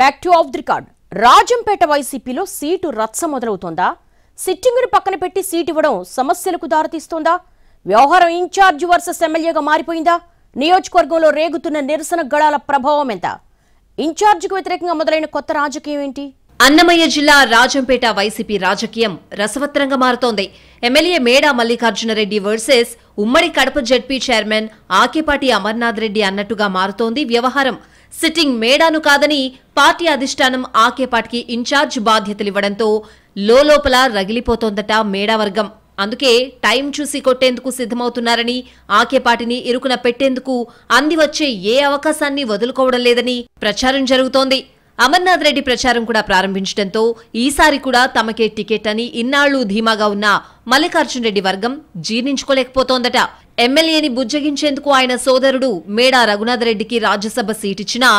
back to off the record Rajampet వైసీపీలో seat రత్స మొదలవుతోందా సిట్టింగును పక్కన పెట్టి సీటు ఇవ్వడం సమస్యలకు దారితీస్తోందా వ్యవహారం ఇన్ఛార్జ్ వర్సెస్ ఎమ్మెల్యేగా మారిపోయిందా నియోజకవర్గంలో రేగుతున్న నిరసన గళాల ప్రభావం ఎంత ఇన్ఛార్జికు వ్యతిరేకంగా మొదలైన కొత్త రాజకీయం ఏంటి అన్నమయ్య జిల్లా రాజంపేట వైసీపీ రాజకీయం రసవత్రంగా మారుతోంది ఎమ్మెల్యే మేడా మల్లికార్జునరెడ్డి వర్సెస్ ఉమ్మడి కడప జడ్పీ చైర్మన్ ఆకేపాటి అమర్నాథ్ రెడ్డి అన్నట్టుగా మారుతోంది వ్యవహారం సిట్టింగ్ మేడాను కాదని పార్టీ అధిష్టానం ఆకేపాటికి ఇన్ఛార్జ్ బాధ్యతలివ్వడంతో లోపల రగిలిపోతోందట మేడా వర్గం అందుకే టైం చూసి కొట్టేందుకు సిద్ధమవుతున్నారని ఆకేపాటిని ఇరుకున పెట్టేందుకు అందివచ్చే ఏ అవకాశాన్ని వదులుకోవడం లేదని ప్రచారం జరుగుతోంది అమర్నాథ్ రెడ్డి ప్రచారం కూడా ప్రారంభించడంతో ఈసారి కూడా తమకే టికెట్ అని ఇన్నాళ్లు ధీమాగా ఉన్న మల్లికార్జున్ రెడ్డి వర్గం జీర్ణించుకోలేకపోతోందట ఎమ్మెల్యేని బుజ్జగించేందుకు ఆయన సోదరుడు మేడా రఘునాథ్ రెడ్డికి రాజ్యసభ సీట్ ఇచ్చినా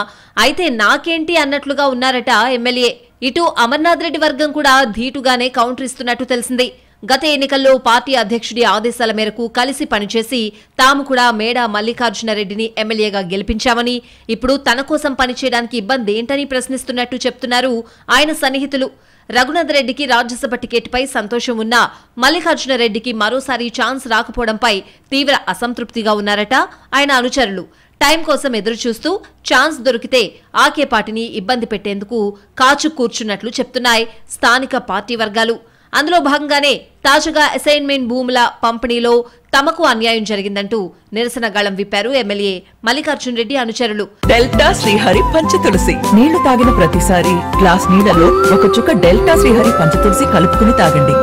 అయితే నాకేంటి అన్నట్లుగా ఉన్నారట ఎమ్మెల్యే ఇటు అమర్నాథ్ రెడ్డి వర్గం కూడా ధీటుగానే కౌంటర్ ఇస్తున్నట్టు తెలిసింది గత ఎన్నికల్లో పార్టీ అధ్యక్షుడి ఆదేశాల మేరకు కలిసి పనిచేసి తాము కూడా మేడా మల్లికార్జునరెడ్డిని ఎమ్మెల్యేగా గెలిపించామని ఇప్పుడు తన కోసం పనిచేయడానికి ఇబ్బంది ఏంటని ప్రశ్నిస్తున్నట్టు చెప్తున్నారు ఆయన సన్నిహితులు రఘునాథ్ రెడ్డికి రాజ్యసభ టికెట్పై సంతోషం ఉన్నా మల్లికార్జున రెడ్డికి మరోసారి ఛాన్స్ రాకపోవడంపై తీవ్ర అసంతృప్తిగా ఉన్నారట ఆయన అనుచరులు టైం కోసం ఎదురుచూస్తూ ఛాన్స్ దొరికితే ఆకే పార్టీని ఇబ్బంది పెట్టేందుకు కాచు కూర్చున్నట్లు చెప్తున్నాయి స్థానిక పార్టీ వర్గాలు అందులో భాగంగానే తాజాగా అసైన్మెంట్ భూముల పంపిణీలో తమకు అన్యాయం జరిగిందంటూ నిరసన గళం విప్పారు ఎమ్మెల్యే మల్లికార్జున్ రెడ్డి అనుచరులు డెల్టా శ్రీహరి పంచతులసి నీళ్లు తాగిన ప్రతిసారి గ్లాస్ నీళ్లలో ఒక చుక్క డెల్టా శ్రీహరి పంచతులసి కలుపుకుని తాగండి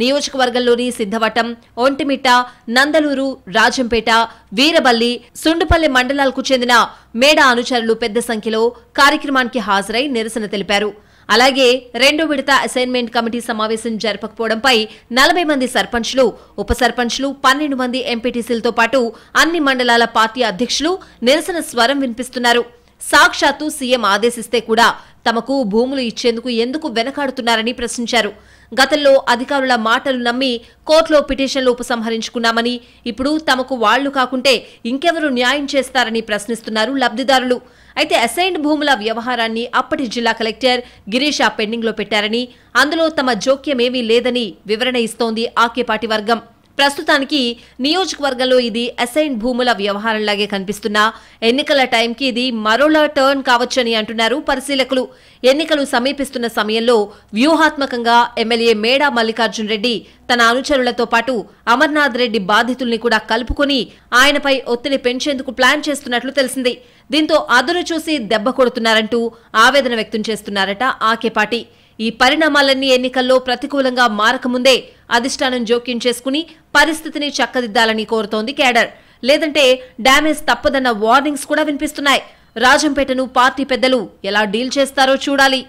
నియోజకవర్గంలోని సిద్ధవటం ఒంటిమిట్ట నందలూరు రాజంపేట వీరబల్లి సుండుపల్లి మండలాలకు చెందిన మేడా అనుచరులు పెద్ద సంఖ్యలో కార్యక్రమానికి హాజరై నిరసన తెలిపారు అలాగే రెండో విడత అసైన్మెంట్ కమిటీ సమావేశం జరపకపోవడంపై నలభై మంది సర్పంచ్లు ఉప సర్పంచ్లు పన్నెండు మంది ఎంపీటీసీలతో పాటు అన్ని మండలాల పార్టీ అధ్యక్షులు నిరసన స్వరం వినిపిస్తున్నారు సాక్షాత్తు సీఎం ఆదేశిస్తే కూడా తమకు భూములు ఇచ్చేందుకు ఎందుకు వెనకాడుతున్నారని ప్రశ్నించారు గతంలో అధికారుల మాటలు నమ్మి కోర్టులో పిటిషన్లు ఉపసంహరించుకున్నామని ఇప్పుడు తమకు వాళ్లు కాకుంటే ఇంకెవరు న్యాయం చేస్తారని ప్రశ్నిస్తున్నారు లబ్దిదారులు అయితే అసైన్డ్ భూముల వ్యవహారాన్ని అప్పటి జిల్లా కలెక్టర్ గిరీష్ పెండింగ్లో పెట్టారని అందులో తమ జోక్యమేమీ లేదని వివరణ ఇస్తోంది ఆకేపాటి వర్గం ప్రస్తుతానికి నియోజకవర్గంలో ఇది అసైన్ భూముల వ్యవహారంలాగే కనిపిస్తున్నా ఎన్నికల టైంకి ఇది మరోలా టర్న్ కావచ్చని అంటున్నారు పరిశీలకులు ఎన్నికలు సమీపిస్తున్న సమయంలో వ్యూహాత్మకంగా ఎమ్మెల్యే మేడా మల్లికార్జున్ రెడ్డి తన అనుచరులతో పాటు అమర్నాథ్ రెడ్డి బాధితుల్ని కూడా కలుపుకుని ఆయనపై ఒత్తిడి పెంచేందుకు ప్లాన్ చేస్తున్నట్లు తెలిసింది దీంతో అదును చూసి దెబ్బ కొడుతున్నారంటూ ఆవేదన వ్యక్తం చేస్తున్నారట ఆకేపాటి ఈ పరిణామాలన్నీ ఎన్నికల్లో ప్రతికూలంగా మారకముందే అధిష్టానం జోక్యం చేసుకుని పరిస్థితిని చక్కదిద్దాలని కోరుతోంది కేడర్ లేదంటే డ్యామేజ్ తప్పదన్న వార్నింగ్స్ కూడా వినిపిస్తున్నాయి రాజంపేటను పార్టీ పెద్దలు ఎలా డీల్ చేస్తారో చూడాలి